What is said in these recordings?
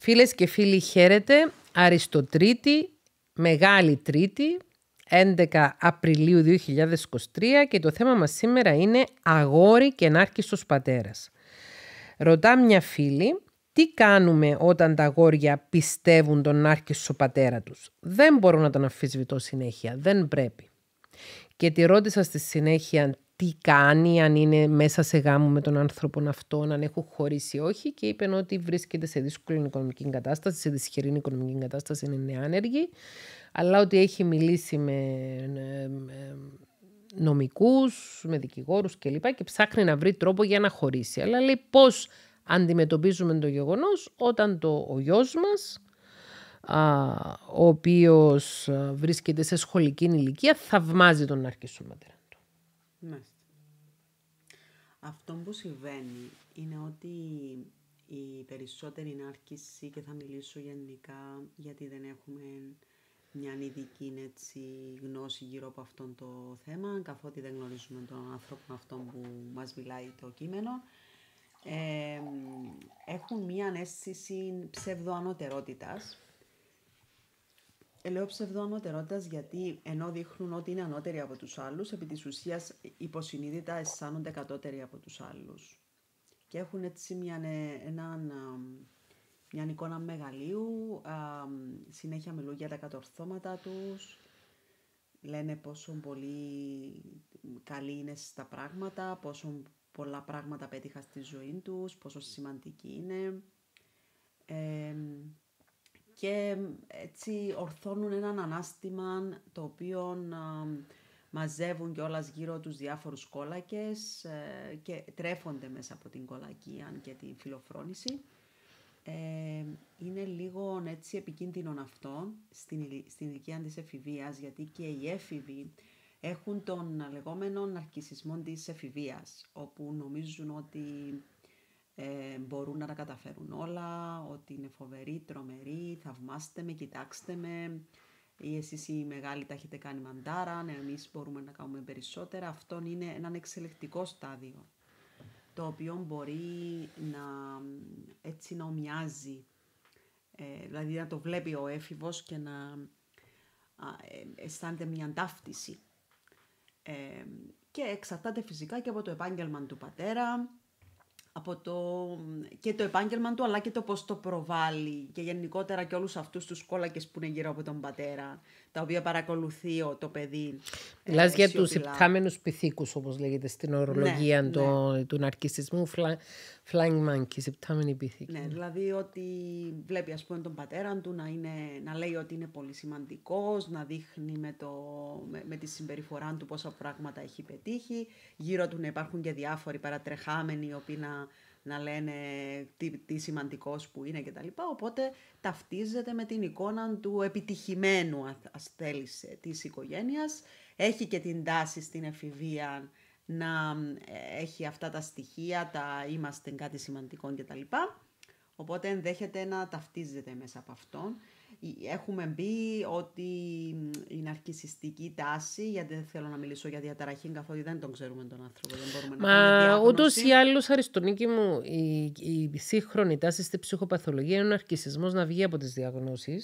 Φίλες και φίλοι χαίρετε, Αριστοτρίτη, Μεγάλη Τρίτη, 11 Απριλίου 2023 και το θέμα μας σήμερα είναι «Αγόρι και ενάρχιστος πατέρας». Ρωτά μια φίλη, τι κάνουμε όταν τα αγόρια πιστεύουν τον άρχισο πατέρα τους. Δεν μπορώ να τον αφισβητώ συνέχεια, δεν πρέπει. Και τη ρώτησα στη συνέχεια τι κάνει, αν είναι μέσα σε γάμο με τον άνθρωπο αυτό, αν έχουν χωρίσει ή όχι. Και είπε ότι βρίσκεται σε δύσκολη οικονομική κατάσταση, σε δυσχερή οικονομική κατάσταση, είναι νεάνεργη, Αλλά ότι έχει μιλήσει με ε, νομικούς, με δικηγόρους κλπ. Και, και ψάχνει να βρει τρόπο για να χωρίσει. Αλλά λέει πώς αντιμετωπίζουμε το γεγονός όταν το, ο γιος μας ο οποίος ε, βρίσκεται σε σχολική ηλικία θαυμάζει τον Ματέρα. Αυτό που συμβαίνει είναι ότι η περισσότερη άρχιση και θα μιλήσω γενικά γιατί δεν έχουμε μια ειδική έτσι, γνώση γύρω από αυτό το θέμα καθότι δεν γνωρίζουμε τον άνθρωπο αυτό που μας μιλάει το κείμενο ε, έχουν μια αίσθηση ψευδοανωτερότητας ε, λέω ψευδό ανωτερότητας γιατί ενώ δείχνουν ότι είναι ανώτεροι από τους άλλους, επί της ουσίας υποσυνείδητα αισθάνονται κατώτεροι από τους άλλους. Και έχουν έτσι μια, ε, μια εικόνα μεγαλείου, συνέχεια μιλούν για τα κατορθώματα τους, λένε πόσο πολύ καλή είναι στα πράγματα, πόσο πολλά πράγματα πέτυχα στη ζωή τους, πόσο σημαντική είναι και έτσι ορθώνουν έναν ανάστημα το οποίο μαζεύουν και όλα γύρω τους διάφορους κόλακες ε, και τρέφονται μέσα από την κολακία και την φιλοφρόνηση. Ε, είναι λίγο έτσι επικίνδυνο αυτό στην, στην ηλικία της εφηβείας γιατί και οι έφηβοι έχουν τον λεγόμενο ναρκισισμό της εφηβείας όπου νομίζουν ότι ε, μπορούν να τα καταφέρουν όλα, ότι είναι φοβερή, τρομερή, θαυμάστε με, κοιτάξτε με, ή εσείς οι μεγάλοι τα έχετε κάνει μαντάρα, ναι, εμείς μπορούμε να κάνουμε περισσότερα. Αυτό είναι ένα εξελεκτικό στάδιο, το οποίο μπορεί να έτσι να ομοιάζει, ε, δηλαδή να το βλέπει ο έφηβος και να ε, αισθάνεται μια ταύτιση. και εξαρτάται φυσικά και από το επάγγελμα του πατέρα, από το, και το επάγγελμα του, αλλά και το πώς το προβάλλει και γενικότερα και όλους αυτούς τους κόλακες που είναι γύρω από τον πατέρα, τα οποία παρακολουθεί το παιδί. Ε, Μιλάς ε, για τους υπτάμενους πυθίκους, όπως λέγεται στην ορολογία ναι, το, ναι. του ναρκισισμού, flying monkeys, υπτάμενοι πυθίκοι. Ναι, δηλαδή ότι βλέπει ας πούμε τον πατέρα του να, είναι, να λέει ότι είναι πολύ σημαντικός, να δείχνει με, το, με, με τη συμπεριφορά του πόσα πράγματα έχει πετύχει, γύρω του να υπάρχουν και διάφοροι παρατρεχάμενοι, οι οποίοι να να λένε τι, τι σημαντικός που είναι και τα λοιπά, Οπότε ταυτίζεται με την εικόνα του επιτυχημένου, ας ε, της οικογένειας. Έχει και την τάση στην εφηβεία να ε, έχει αυτά τα στοιχεία, τα είμαστε κάτι σημαντικό λοιπά, Οπότε ενδέχεται να ταυτίζεται μέσα από αυτόν. Ε, έχουμε μπει ότι η ναρκισιστική τάση, γιατί δεν θέλω να μιλήσω για διαταραχή, καθότι δεν τον ξέρουμε τον άνθρωπο, δεν μπορούμε να Μα ούτως ή άλλως, Αριστονίκη μου, η, η σύγχρονη τάση στη ψυχοπαθολογία είναι ο ναρκισισμός να βγει από τις διαγνώσεις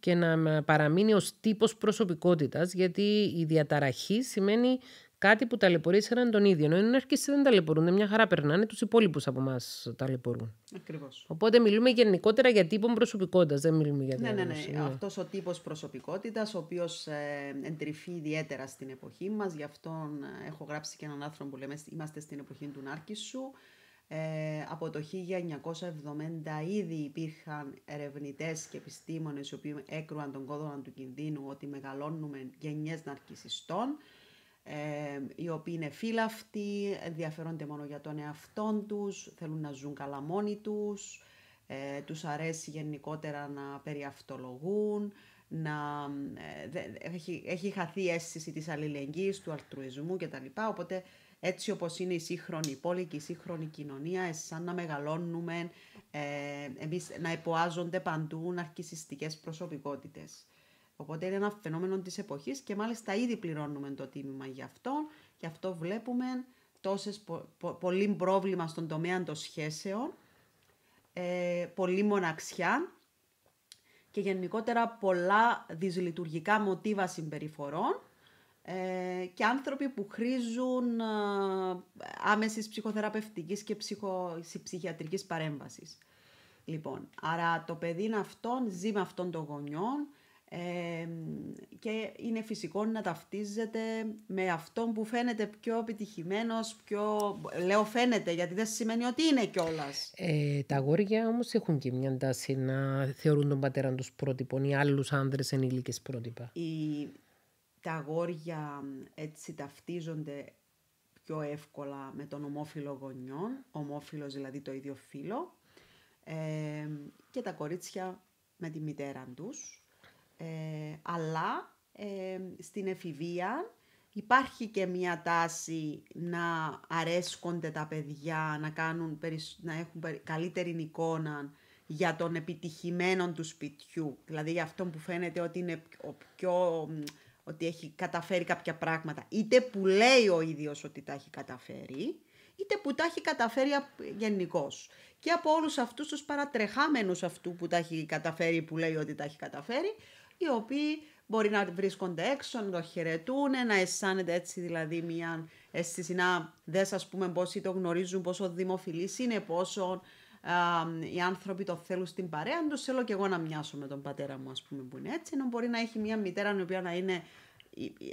και να παραμείνει ως τύπος προσωπικότητας, γιατί η διαταραχή σημαίνει κάτι που ταλαιπωρήσαν τον ίδιο. Ενώ οι αρχίσει δεν ταλαιπωρούν, μια χαρά περνάνε, τους υπόλοιπους από εμάς ταλαιπωρούν. Ακριβώς. Οπότε μιλούμε γενικότερα για τύπο προσωπικότητας, δεν μιλούμε για διάγνωση. Ναι, ναι, ναι. ναι. Αυτός ο τύπος προσωπικότητας, ο οποίος ε, εντρυφεί ιδιαίτερα στην εποχή μας, γι' αυτό ε, έχω γράψει και έναν άνθρωπο που λέμε Είμαστε στην εποχή του Νάρκησου. Ε, από το 1970 ήδη υπήρχαν ερευνητές και επιστήμονες οι οποίοι έκρουαν τον κόδωνα του κινδύνου ότι μεγαλώνουμε γενιές ναρκισιστών ε, οι οποίοι είναι φύλαυτοι, ενδιαφέρονται μόνο για τον εαυτό τους, θέλουν να ζουν καλά μόνοι τους, ε, τους αρέσει γενικότερα να περιαυτολογούν, να, ε, έχει, έχει χαθεί η αίσθηση της αλληλεγγύης, του αλτρουισμού κτλ. Οπότε έτσι όπως είναι η σύγχρονη πόλη και η σύγχρονη κοινωνία, σαν να μεγαλώνουμε, ε, να υποάζονται παντού ναρκισιστικές προσωπικότητες. Οπότε είναι ένα φαινόμενο της εποχής και μάλιστα ήδη πληρώνουμε το τίμημα γι' αυτό. Γι' αυτό βλέπουμε τόσες πο, πολύ πρόβλημα στον τομέα των σχέσεων, ε, πολύ μοναξιά και γενικότερα πολλά δυσλειτουργικά μοτίβα συμπεριφορών ε, και άνθρωποι που χρήζουν ε, άμεσης ψυχοθεραπευτικής και ψυχο, ψυχιατρικής παρέμβασης. Λοιπόν, άρα το παιδί είναι αυτόν, ζει με αυτόν τον και είναι φυσικό να ταυτίζεται με αυτόν που φαίνεται πιο επιτυχημένος, πιο. Λέω φαίνεται, γιατί δεν σημαίνει ότι είναι κιόλας. Ε, τα αγόρια όμως έχουν και μια τάση να θεωρούν τον πατέρα τους πρότυπο ή άλλους άνδρες ενήλικε πρότυπα. τα αγόρια έτσι ταυτίζονται πιο εύκολα με τον ομόφυλο γονιών, ομόφυλος δηλαδή το ίδιο φύλλο, και τα κορίτσια με τη μητέρα τους ε, αλλά ε, στην εφηβεία υπάρχει και μια τάση να αρέσκονται τα παιδιά, να, κάνουν, να έχουν καλύτερη εικόνα για τον επιτυχημένο του σπιτιού. Δηλαδή για αυτόν που φαίνεται ότι είναι ο ότι έχει καταφέρει κάποια πράγματα, είτε που λέει ο ίδιος ότι τα έχει καταφέρει, είτε που τα έχει καταφέρει γενικώς. Και από όλους αυτούς τους παρατρεχάμενους αυτού που τα έχει καταφέρει, που λέει ότι τα έχει καταφέρει, οι οποίοι μπορεί να βρίσκονται έξω, να το χαιρετούν, να αισθάνεται έτσι δηλαδή μια αίσθηση να δες ας πούμε πόσοι το γνωρίζουν, πόσο δημοφιλής είναι, πόσο α, οι άνθρωποι το θέλουν στην παρέα τους. Θέλω και εγώ να μοιάσω με τον πατέρα μου ας πούμε που είναι έτσι, ενώ μπορεί να έχει μια μητέρα η οποία να είναι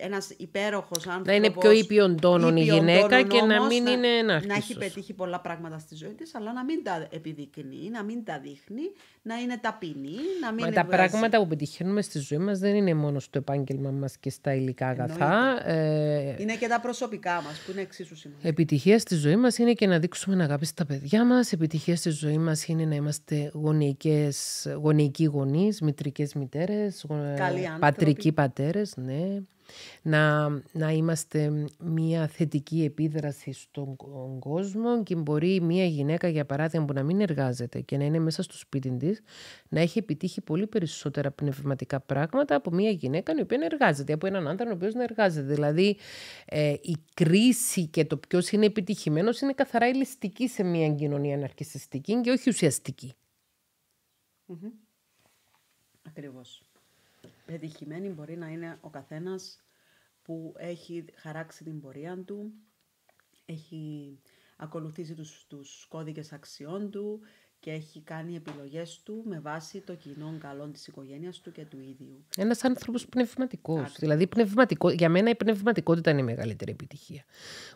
ένας υπέροχος άνθρωπος. Να είναι πιο ήπιον τόνων η γυναίκα και να μην είναι ένα Να έχει πετύχει πολλά πράγματα στη ζωή της, αλλά να μην τα επιδεικνύει, να μην τα δείχνει, να είναι ταπεινή, να μην Μα τα πράγματα που πετυχαίνουμε στη ζωή μας δεν είναι μόνο στο επάγγελμα μας και στα υλικά αγαθά. Ε, είναι και τα προσωπικά μας που είναι εξίσου σημαντικά. Επιτυχία στη ζωή μας είναι και να δείξουμε να αγάπη στα παιδιά μας. Επιτυχία στη ζωή μας είναι να είμαστε γονικοί γονεικοί γονείς, μητρικές μητέρες, πατρικοί πατέρες, ναι να, να είμαστε μια θετική επίδραση στον κόσμο και μπορεί μια γυναίκα για παράδειγμα που να μην εργάζεται και να είναι μέσα στο σπίτι της να έχει επιτύχει πολύ περισσότερα πνευματικά πράγματα από μια γυναίκα η οποία εργάζεται, από έναν άντρα ο οποίος να εργάζεται. Δηλαδή ε, η κρίση και το ποιος είναι επιτυχημένος είναι καθαρά ηλιστική σε μια κοινωνία αναρχιστική και όχι ουσιαστική. Ακριβώς πετυχημένη μπορεί να είναι ο καθένας που έχει χαράξει την πορεία του, έχει ακολουθήσει τους, τους κώδικες αξιών του και έχει κάνει επιλογές του με βάση το κοινό καλό της οικογένειας του και του ίδιου. Ένας άνθρωπος πνευματικός. Δηλαδή πνευματικό, για μένα η πνευματικότητα είναι η μεγαλύτερη επιτυχία.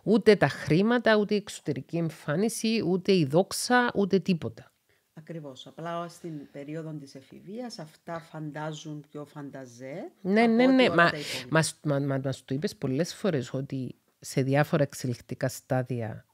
Ούτε τα χρήματα, ούτε η εξωτερική εμφάνιση, ούτε η δόξα, ούτε τίποτα. Ακριβώς, Απλά στην περίοδο της εφηβείας αυτά φαντάζουν πιο φανταζέ. Ναι, ναι, ναι. Μα, μας, μα, το είπες πολλές φορές ότι σε διάφορα εξελικτικά στάδια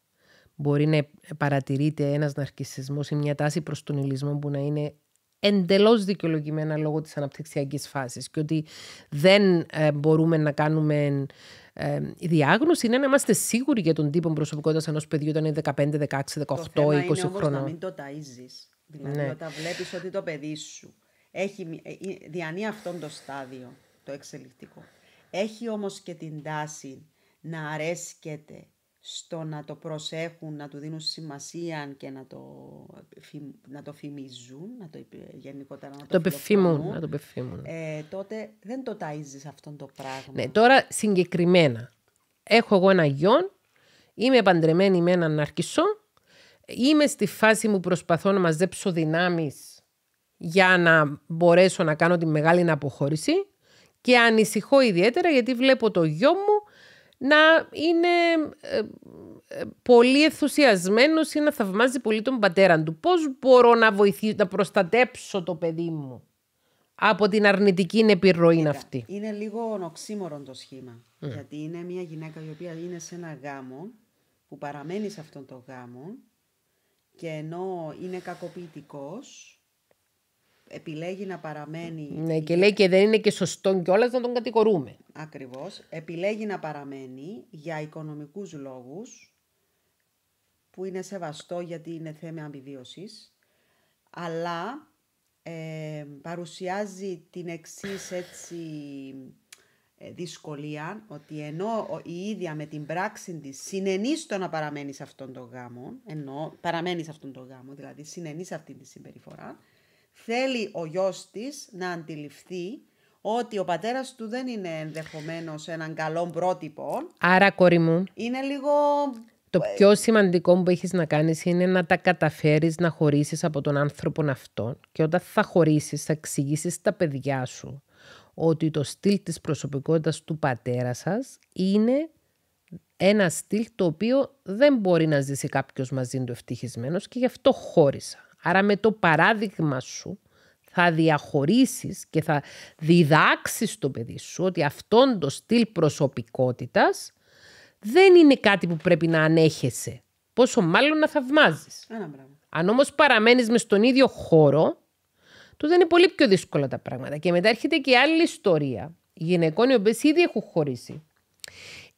μπορεί να παρατηρείται ένας ναρκισισμός ή μια τάση προς τον ηλισμό που να είναι εντελώς δικαιολογημένα λόγω της αναπτυξιακής φάσης. και ότι δεν ε, μπορούμε να κάνουμε ε, η διάγνωση είναι να είμαστε σίγουροι για τον τύπο προσωπικότητας ενός παιδιού όταν είναι 15, 16, 18, το θέμα 20 χρόνια. να μην το ταΐζεις. Δηλαδή ναι. όταν βλέπεις ότι το παιδί σου έχει, ε, ε, διανύει αυτόν το στάδιο, το εξελικτικό, έχει όμως και την τάση να αρέσκεται στο να το προσέχουν, να του δίνουν σημασία και να το, να το φημίζουν, να το γενικότερα να το, το να το πεφήμουν. Ε, τότε δεν το ταΐζεις αυτό το πράγμα. Ναι, τώρα συγκεκριμένα. Έχω εγώ ένα γιον, είμαι παντρεμένη με έναν αρκισό είμαι στη φάση που προσπαθώ να μαζέψω δυνάμεις για να μπορέσω να κάνω τη μεγάλη αποχώρηση και ανησυχώ ιδιαίτερα γιατί βλέπω το γιο μου να είναι ε, ε, πολύ ενθουσιασμένος ή να θαυμάζει πολύ τον πατέρα του. Πώς μπορώ να βοηθήσω, να προστατέψω το παιδί μου από την αρνητική επιρροή Κοίτα, αυτή. Είναι λίγο οξύμορο το σχήμα. Mm. Γιατί είναι μια γυναίκα η οποία είναι σε ένα γάμο που παραμένει σε αυτόν τον πατερα του πως μπορω να βοηθησω να προστατεψω το παιδι μου απο την αρνητικη επιρροη αυτη ειναι λιγο ονοξυμορο το σχημα γιατι ειναι μια γυναικα η οποια ειναι σε ενα γαμο που παραμενει σε αυτον τον γαμο και ενώ είναι κακοποιητικός, επιλέγει να παραμένει... Ναι, και λέει και δεν είναι και σωστό κιόλας να τον κατηγορούμε. Ακριβώς. Επιλέγει να παραμένει για οικονομικούς λόγους, που είναι σεβαστό γιατί είναι θέμα αμοιβίωσης, αλλά ε, παρουσιάζει την εξής έτσι ε, δυσκολία ότι ενώ η ίδια με την πράξη της συνενείς στο να παραμένεις σε αυτόν τον γάμο, ενώ παραμένεις σε αυτόν τον γάμο, δηλαδή συνενείς σε αυτή τη συμπεριφορά, θέλει ο γιος της να αντιληφθεί ότι ο πατέρας του δεν είναι ενδεχομένως έναν καλό πρότυπο. Άρα, κόρη μου. Είναι λίγο. Το ε, πιο σημαντικό που έχεις να κάνεις είναι να τα καταφέρεις να χωρίσεις από τον άνθρωπο αυτόν και όταν θα χωρίσεις θα εξηγήσεις τα παιδιά σου ότι το στυλ της προσωπικότητας του πατέρα σας είναι ένα στυλ το οποίο δεν μπορεί να ζήσει κάποιος μαζί του ευτυχισμένος και γι' αυτό χώρισα. Άρα με το παράδειγμα σου θα διαχωρίσεις και θα διδάξεις το παιδί σου ότι αυτόν το στυλ προσωπικότητας δεν είναι κάτι που πρέπει να ανέχεσαι. Πόσο μάλλον να θαυμάζεις. Αν όμως παραμένεις μες στον ίδιο χώρο Τότε είναι πολύ πιο δύσκολα τα πράγματα. Και μετά έρχεται και άλλη ιστορία γυναικών οι οποίες ήδη έχουν χωρίσει.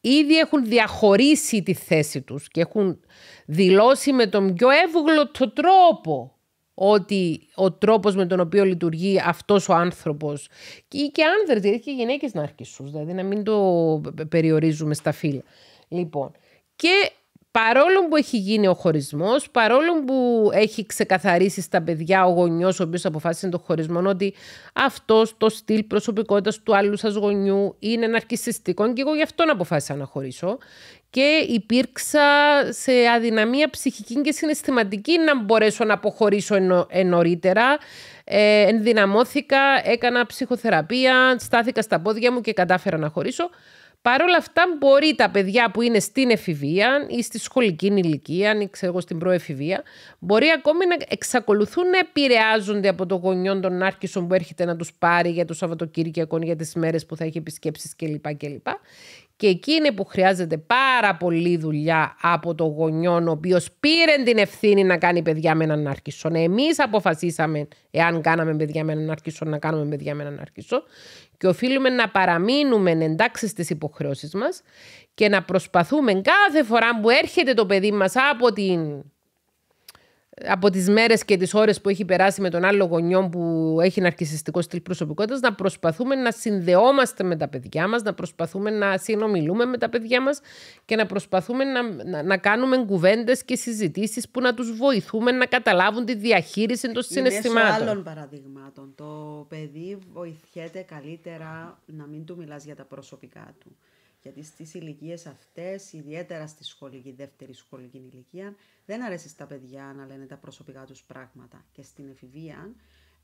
Ήδη έχουν διαχωρίσει τη θέση τους και έχουν δηλώσει με τον πιο εύγλωτο τρόπο ότι ο τρόπος με τον οποίο λειτουργεί αυτός ο άνθρωπος ή και άνδρες, δηλαδή και γυναίκες να αρχίσουν, δηλαδή να μην το περιορίζουμε στα φύλλα. Λοιπόν, και Παρόλο που έχει γίνει ο χωρισμός, παρόλο που έχει ξεκαθαρίσει στα παιδιά ο γονιός, ο οποίος αποφάσισε τον χωρισμό, ότι αυτός το στυλ προσωπικότητας του άλλου σας γονιού είναι ναρκιστικό, και εγώ γι' αυτό αποφάσισα να χωρίσω. Και υπήρξα σε αδυναμία ψυχική και συναισθηματική να μπορέσω να αποχωρήσω ε, νωρίτερα. Ε, ενδυναμώθηκα, έκανα ψυχοθεραπεία, στάθηκα στα πόδια μου και κατάφερα να χωρίσω. Παρ' όλα αυτά, μπορεί τα παιδιά που είναι στην εφηβεία ή στη σχολική ηλικία, ή ξέρω εγώ στην προεφηβεία, μπορεί ακόμη να εξακολουθούν να επηρεάζονται από το γονιό των άρχισων που έρχεται να τους πάρει για το Σαββατοκύριακο, για τις μέρες που θα έχει επισκέψεις κλπ. κλπ. Και εκεί είναι που χρειάζεται πάρα πολύ δουλειά από το γονιόν, ο οποίος πήρε την ευθύνη να κάνει παιδιά με έναν άρχισο. Ναι, Εμείς αποφασίσαμε, εάν κάναμε παιδιά με έναν άρχισο, να κάνουμε παιδιά με έναν άρχισο. Και οφείλουμε να παραμείνουμε εντάξει στις υποχρεώσεις μας και να προσπαθούμε κάθε φορά που έρχεται το παιδί μας από την από τις μέρες και τις ώρες που έχει περάσει με τον άλλο γονιό που έχει ναρκιστικό στυλ προσωπικότητας, να προσπαθούμε να συνδεόμαστε με τα παιδιά μας, να προσπαθούμε να συνομιλούμε με τα παιδιά μας και να προσπαθούμε να, να, κάνουμε κουβέντες και συζητήσεις που να τους βοηθούμε να καταλάβουν τη διαχείριση των συναισθημάτων. Σε άλλων παραδειγμάτων. Το παιδί βοηθιέται καλύτερα να μην του μιλάς για τα προσωπικά του. Γιατί στις ηλικίες αυτές, ιδιαίτερα στη σχολική, δεύτερη σχολική ηλικία, δεν αρέσει στα παιδιά να λένε τα προσωπικά τους πράγματα. Και στην εφηβεία,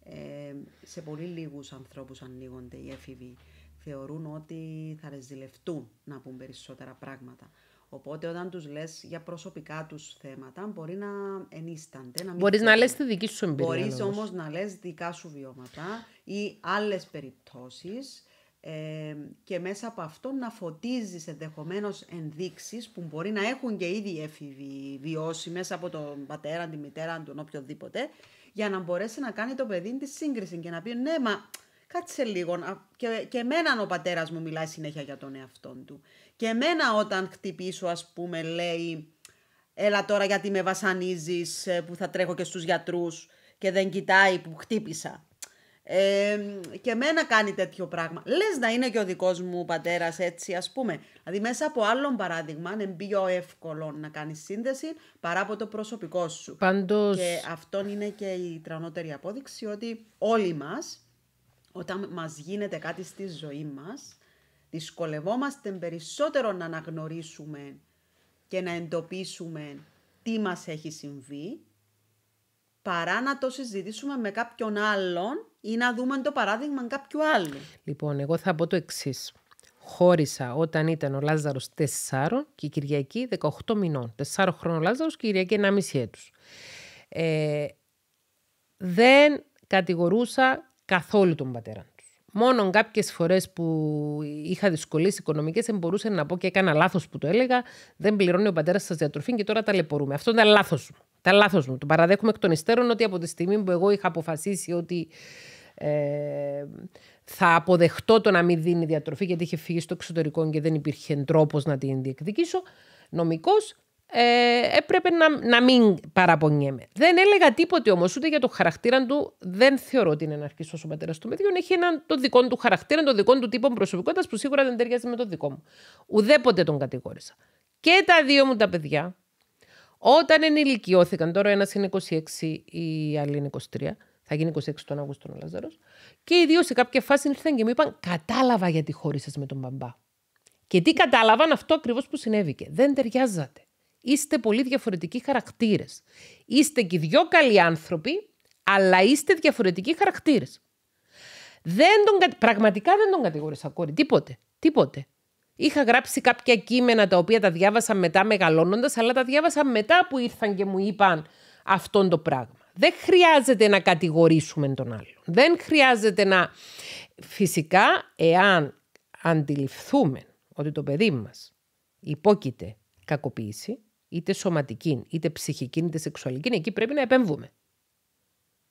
ε, σε πολύ λίγους ανθρώπους ανοίγονται οι εφηβοί. Θεωρούν ότι θα ρεζιλευτούν να πούν περισσότερα πράγματα. Οπότε όταν τους λες για προσωπικά τους θέματα μπορεί να ενίστανται. Να Μπορείς να λες τη δική σου εμπειρία. Μπορείς όμως να λες δικά σου βιώματα ή άλλες περιπτώσεις και μέσα από αυτό να φωτίζεις ενδεχομένως ενδείξεις που μπορεί να έχουν και ήδη έφηβοι βιώσει μέσα από τον πατέρα, τη μητέρα, τον οποιοδήποτε για να μπορέσει να κάνει το παιδί τη σύγκριση και να πει ναι μα κάτσε λίγο και, και εμένα ο πατέρας μου μιλάει συνέχεια για τον εαυτό του και εμένα όταν χτυπήσω ας πούμε λέει έλα τώρα γιατί με βασανίζεις ε, που θα τρέχω και στους γιατρούς και δεν κοιτάει που χτύπησα ε, και μένα κάνει τέτοιο πράγμα. Λες να είναι και ο δικός μου πατέρας έτσι, ας πούμε. Δηλαδή, μέσα από άλλον παράδειγμα, είναι πιο εύκολο να κάνεις σύνδεση παρά από το προσωπικό σου. Πάντως. Και αυτό είναι και η τρανότερη απόδειξη ότι όλοι μας, όταν μας γίνεται κάτι στη ζωή μας, δυσκολευόμαστε περισσότερο να αναγνωρίσουμε και να εντοπίσουμε τι μας έχει συμβεί παρά να το συζητήσουμε με κάποιον άλλον ή να δούμε το παράδειγμα κάποιου άλλου. Λοιπόν, εγώ θα πω το εξής. Χώρισα όταν ήταν ο Λάζαρος 4 και η Κυριακή 18 μηνών. 4 χρόνο Λάζαρος και η Κυριακή 1,5 έτους. Ε, δεν κατηγορούσα καθόλου τον πατέρα τους. Μόνο κάποιες φορές που είχα δυσκολίες οικονομικές, δεν μπορούσα να πω και έκανα λάθος που το έλεγα. Δεν πληρώνει ο πατέρας σας διατροφή και τώρα ταλαιπωρούμε. Αυτό ήταν λάθος μου. Ήταν λάθος μου. Το παραδέχομαι εκ των υστέρων ότι από τη στιγμή που εγώ είχα αποφασίσει ότι ε, θα αποδεχτώ το να μην δίνει διατροφή, γιατί είχε φύγει στο εξωτερικό και δεν υπήρχε τρόπος να την διεκδικήσω, νομικός ε, έπρεπε να, να μην παραπονιέμαι. Δεν έλεγα τίποτε όμως ούτε για το χαρακτήρα του. Δεν θεωρώ ότι είναι ένα αρχή ο πατέρας των παιδιών. Έχει έναν το δικό του χαρακτήρα, το δικό του τύπο προσωπικότητας που σίγουρα δεν ταιριάζει με το δικό μου. Ουδέποτε τον κατηγόρησα. Και τα δύο μου τα παιδιά, όταν ενηλικιώθηκαν, τώρα ένας είναι 26, η άλλη είναι 23, θα γίνει 26 τον Αύγουστο ο Λάζαρος. Και οι δύο σε κάποια φάση ήρθαν και μου είπαν: Κατάλαβα γιατί χώρισες με τον μπαμπά. Και τι κατάλαβαν αυτό ακριβώς που συνέβηκε. Δεν ταιριάζατε. Είστε πολύ διαφορετικοί χαρακτήρες. Είστε και δυο καλοί άνθρωποι, αλλά είστε διαφορετικοί χαρακτήρες. Δεν τον, πραγματικά δεν τον κατηγόρησα, κόρη. Τίποτε. Τίποτε. Είχα γράψει κάποια κείμενα τα οποία τα διάβασα μετά μεγαλώνοντας, αλλά τα διάβασα μετά που ήρθαν και μου είπαν αυτόν το πράγμα. Δεν χρειάζεται να κατηγορήσουμε τον άλλον. Δεν χρειάζεται να... Φυσικά, εάν αντιληφθούμε ότι το παιδί μας υπόκειται κακοποίηση, είτε σωματική, είτε ψυχική, είτε σεξουαλική, εκεί πρέπει να επέμβουμε.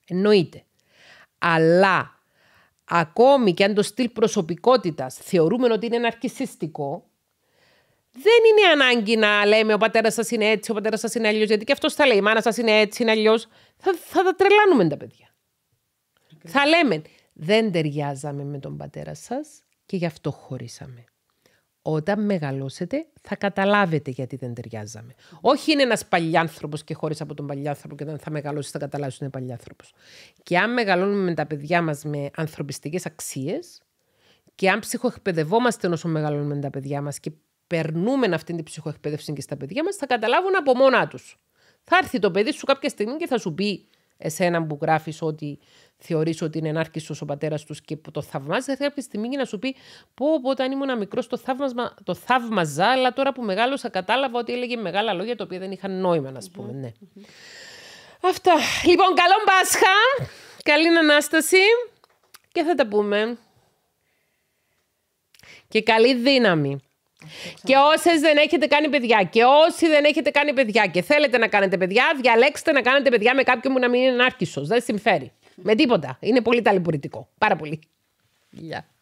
Εννοείται. Αλλά ακόμη και αν το στυλ προσωπικότητας θεωρούμε ότι είναι ναρκισιστικό, δεν είναι ανάγκη να λέμε ο πατέρας σας είναι έτσι, ο πατέρας σας είναι αλλιώς. Γιατί και αυτός θα λέει: Η μάνα σας είναι έτσι, είναι αλλιώς. Θα, θα τα τρελάνουμε τα παιδιά. Θα λέμε: Δεν ταιριάζαμε με τον πατέρα σας και γι' αυτό χωρίσαμε. Όταν μεγαλώσετε, θα καταλάβετε γιατί δεν ταιριάζαμε. Όχι είναι ένας παλιάνθρωπος και χωρίς από τον παλιάνθρωπο και όταν θα μεγαλώσεις, θα καταλάβεις ότι είναι παλιάνθρωπος. Και αν μεγαλώνουμε με τα παιδιά μας με ανθρωπιστικές αξίες και αν ψυχοεκπαιδευόμαστε όσο μεγαλώνουμε με τα παιδιά μας και περνούμε αυτή την ψυχοεκπαίδευση και στα παιδιά μας θα καταλάβουν από μόνα τους. Θα έρθει το παιδί σου κάποια στιγμή και θα σου πει εσένα που γράφεις ότι θεωρείς ότι είναι ενάρκησος ο πατέρας τους και που το θαυμάζεις, θα έρθει κάποια στιγμή να σου πει: Πω, όταν ήμουν μικρός το, θαύμαζα, το θαύμαζα, αλλά τώρα που μεγάλωσα κατάλαβα ότι έλεγε μεγάλα λόγια τα οποία δεν είχαν νόημα, να πουμε Ναι. Αυτά. Λοιπόν, καλό Πάσχα. Καλή ανάσταση. Και θα τα πούμε. Και καλή δύναμη. Και όσες δεν έχετε κάνει παιδιά, και όσοι δεν έχετε κάνει παιδιά και θέλετε να κάνετε παιδιά, διαλέξτε να κάνετε παιδιά με κάποιον που να μην είναι άρχισο. Δεν συμφέρει. Με τίποτα. Είναι πολύ ταλαιπωρητικό. Πάρα πολύ. Γεια.